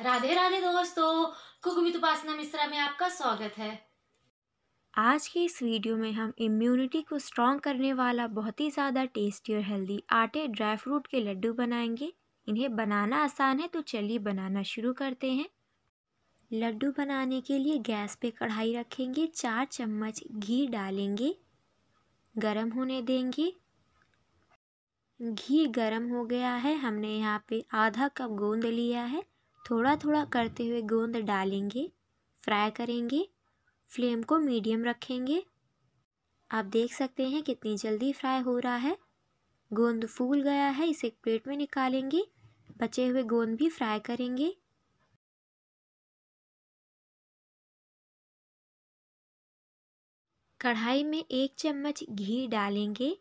राधे राधे दोस्तों cook with उपासना मिश्रा में आपका स्वागत है आज के इस वीडियो में हम इम्यूनिटी को स्ट्रॉन्ग करने वाला बहुत ही ज़्यादा टेस्टी और हेल्दी आटे ड्राई फ्रूट के लड्डू बनाएंगे इन्हें बनाना आसान है तो चलिए बनाना शुरू करते हैं लड्डू बनाने के लिए गैस पे कढ़ाई रखेंगे चार चम्मच घी डालेंगे गरम होने देंगे घी गरम हो गया है हमने यहाँ पे आधा कप गोंद लिया है थोड़ा थोड़ा करते हुए गोंद डालेंगे फ्राई करेंगे फ्लेम को मीडियम रखेंगे आप देख सकते हैं कितनी जल्दी फ्राई हो रहा है गोंद फूल गया है इसे एक प्लेट में निकालेंगे बचे हुए गोंद भी फ्राई करेंगे कढ़ाई में एक चम्मच घी डालेंगे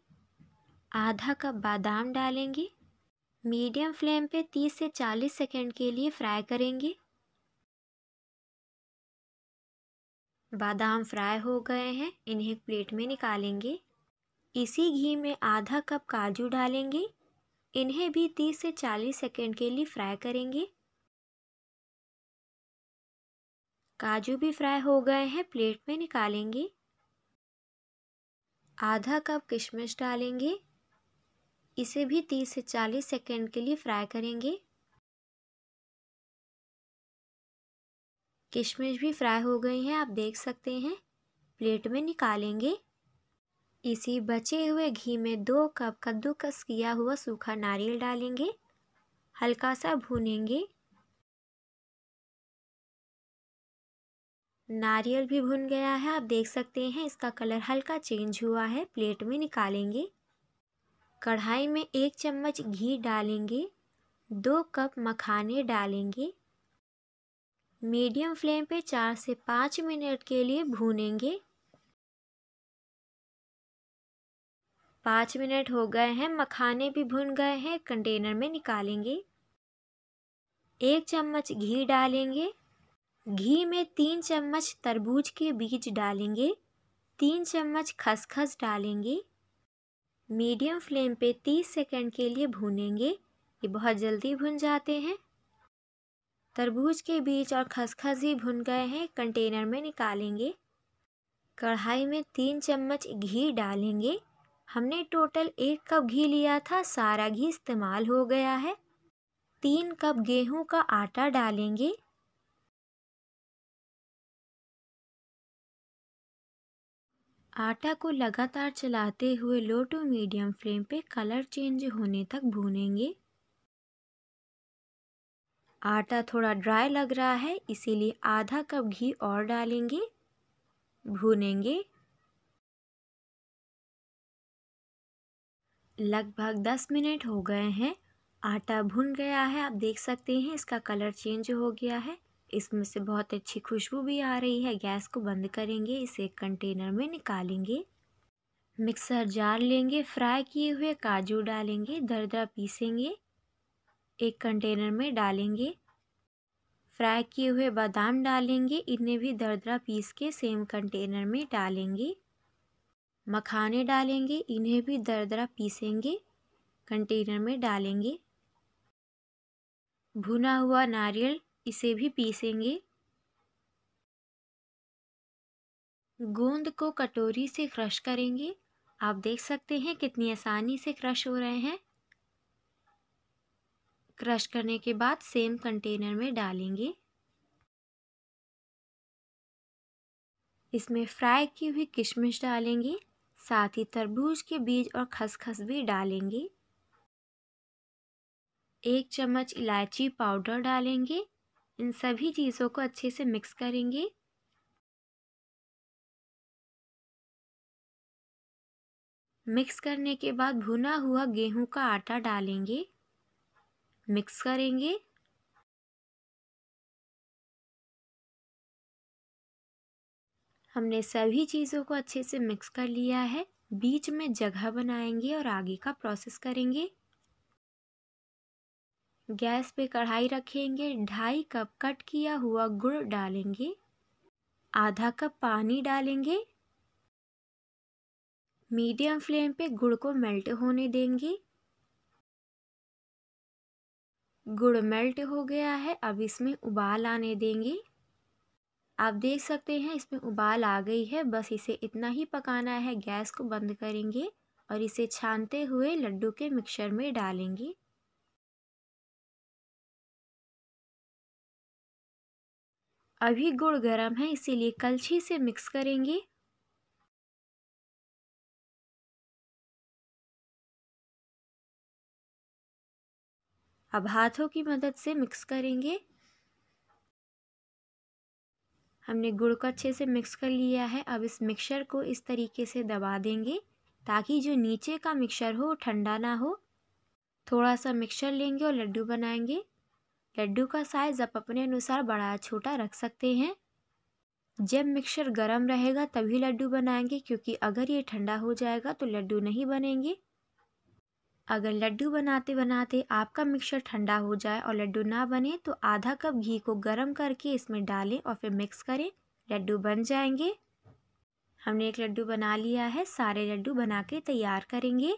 आधा कप बादाम डालेंगे मीडियम फ्लेम पे 30 से 40 सेकेंड के लिए फ्राई करेंगे बादाम फ्राई हो गए हैं इन्हें एक प्लेट में निकालेंगे इसी घी में आधा कप काजू डालेंगे इन्हें भी 30 से 40 सेकेंड के लिए फ्राई करेंगे काजू भी फ्राई हो गए हैं प्लेट में निकालेंगे आधा कप किशमिश डालेंगे इसे भी तीस से चालीस सेकेंड के लिए फ्राई करेंगे किशमिश भी फ्राई हो गई हैं आप देख सकते हैं प्लेट में निकालेंगे इसी बचे हुए घी में दो कप कद्दूकस किया हुआ सूखा नारियल डालेंगे हल्का सा भूनेंगे नारियल भी भुन गया है आप देख सकते हैं इसका कलर हल्का चेंज हुआ है प्लेट में निकालेंगे कढ़ाई में एक चम्मच घी डालेंगे दो कप मखाने डालेंगे मीडियम फ्लेम पे चार से पाँच मिनट के लिए भूनेंगे पाँच मिनट हो गए हैं मखाने भी भुन गए हैं कंटेनर में निकालेंगे एक चम्मच घी डालेंगे घी में तीन चम्मच तरबूज के बीज डालेंगे तीन चम्मच खसखस डालेंगे मीडियम फ्लेम पे 30 सेकंड के लिए भूनेंगे ये बहुत जल्दी भुन जाते हैं तरबूज के बीज और खसखस ही भुन गए हैं कंटेनर में निकालेंगे कढ़ाई में तीन चम्मच घी डालेंगे हमने टोटल एक कप घी लिया था सारा घी इस्तेमाल हो गया है तीन कप गेहूं का आटा डालेंगे आटा को लगातार चलाते हुए लो टू मीडियम फ्लेम पे कलर चेंज होने तक भूनेंगे आटा थोड़ा ड्राई लग रहा है इसीलिए आधा कप घी और डालेंगे भूनेंगे लगभग दस मिनट हो गए हैं आटा भुन गया है आप देख सकते हैं इसका कलर चेंज हो गया है इसमें से बहुत अच्छी खुशबू भी आ रही है गैस को बंद करेंगे इसे एक कंटेनर में निकालेंगे मिक्सर जार लेंगे फ्राई किए हुए काजू डालेंगे दरदरा पीसेंगे एक कंटेनर में डालेंगे फ्राई किए हुए बादाम डालेंगे इन्हें भी दरदरा पीस के सेम कंटेनर में डालेंगे मखाने डालेंगे इन्हें भी दरदरा पीसेंगे कंटेनर में डालेंगे भुना हुआ नारियल इसे भी पीसेंगे गोंद को कटोरी से क्रश करेंगे आप देख सकते हैं कितनी आसानी से क्रश हो रहे हैं क्रश करने के बाद सेम कंटेनर में डालेंगे इसमें फ्राई की हुई किशमिश डालेंगे साथ ही तरबूज के बीज और खसखस भी डालेंगे एक चम्मच इलायची पाउडर डालेंगे इन सभी चीज़ों को अच्छे से मिक्स करेंगे मिक्स करने के बाद भुना हुआ गेहूं का आटा डालेंगे मिक्स करेंगे हमने सभी चीज़ों को अच्छे से मिक्स कर लिया है बीच में जगह बनाएंगे और आगे का प्रोसेस करेंगे गैस पे कढ़ाई रखेंगे ढाई कप कट किया हुआ गुड़ डालेंगे आधा कप पानी डालेंगे मीडियम फ्लेम पे गुड़ को मेल्ट होने देंगे गुड़ मेल्ट हो गया है अब इसमें उबाल आने देंगे आप देख सकते हैं इसमें उबाल आ गई है बस इसे इतना ही पकाना है गैस को बंद करेंगे और इसे छानते हुए लड्डू के मिक्सचर में डालेंगे अभी गुड़ गर्म है इसीलिए कलछी से मिक्स करेंगे अब हाथों की मदद से मिक्स करेंगे हमने गुड़ को अच्छे से मिक्स कर लिया है अब इस मिक्सर को इस तरीके से दबा देंगे ताकि जो नीचे का मिक्सर हो ठंडा ना हो थोड़ा सा मिक्सर लेंगे और लड्डू बनाएंगे लड्डू का साइज़ आप अपने अनुसार बड़ा छोटा रख सकते हैं जब मिक्सर गर्म रहेगा तभी लड्डू बनाएंगे क्योंकि अगर ये ठंडा हो जाएगा तो लड्डू नहीं बनेंगे अगर लड्डू बनाते बनाते आपका मिक्सर ठंडा हो जाए और लड्डू ना बने तो आधा कप घी को गर्म करके इसमें डालें और फिर मिक्स करें लड्डू बन जाएंगे हमने एक लड्डू बना लिया है सारे लड्डू बना के तैयार करेंगे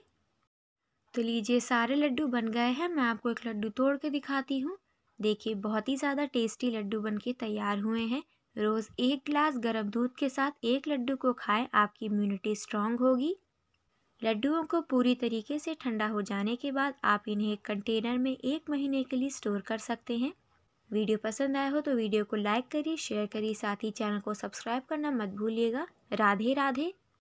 तो लीजिए सारे लड्डू बन गए हैं मैं आपको एक लड्डू तोड़ के दिखाती हूँ देखिए बहुत ही ज़्यादा टेस्टी लड्डू बनके तैयार हुए हैं रोज़ एक ग्लास गर्म दूध के साथ एक लड्डू को खाएं आपकी इम्यूनिटी स्ट्रांग होगी लड्डुओं को पूरी तरीके से ठंडा हो जाने के बाद आप इन्हें एक कंटेनर में एक महीने के लिए स्टोर कर सकते हैं वीडियो पसंद आया हो तो वीडियो को लाइक करिए शेयर करिए साथ ही चैनल को सब्सक्राइब करना मत भूलिएगा राधे राधे